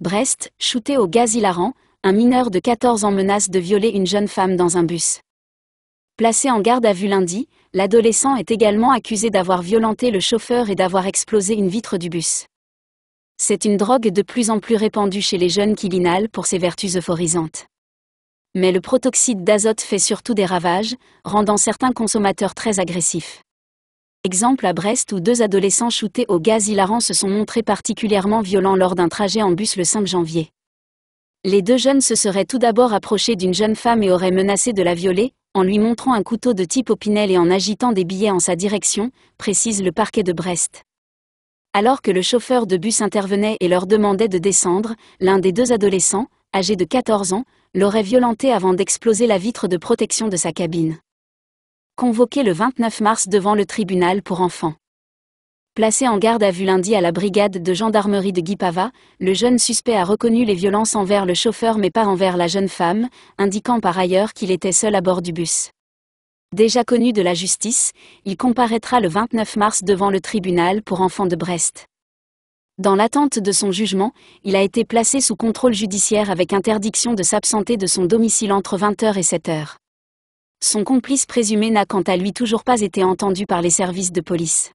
Brest, shooté au gaz hilarant, un mineur de 14 ans menace de violer une jeune femme dans un bus. Placé en garde à vue lundi, l'adolescent est également accusé d'avoir violenté le chauffeur et d'avoir explosé une vitre du bus. C'est une drogue de plus en plus répandue chez les jeunes qui l'inhalent pour ses vertus euphorisantes. Mais le protoxyde d'azote fait surtout des ravages, rendant certains consommateurs très agressifs exemple à Brest où deux adolescents shootés au gaz hilarant se sont montrés particulièrement violents lors d'un trajet en bus le 5 janvier. Les deux jeunes se seraient tout d'abord approchés d'une jeune femme et auraient menacé de la violer, en lui montrant un couteau de type opinel et en agitant des billets en sa direction, précise le parquet de Brest. Alors que le chauffeur de bus intervenait et leur demandait de descendre, l'un des deux adolescents, âgé de 14 ans, l'aurait violenté avant d'exploser la vitre de protection de sa cabine convoqué le 29 mars devant le tribunal pour enfants. Placé en garde à vue lundi à la brigade de gendarmerie de Guipava, le jeune suspect a reconnu les violences envers le chauffeur mais pas envers la jeune femme, indiquant par ailleurs qu'il était seul à bord du bus. Déjà connu de la justice, il comparaîtra le 29 mars devant le tribunal pour enfants de Brest. Dans l'attente de son jugement, il a été placé sous contrôle judiciaire avec interdiction de s'absenter de son domicile entre 20h et 7h. Son complice présumé n'a quant à lui toujours pas été entendu par les services de police.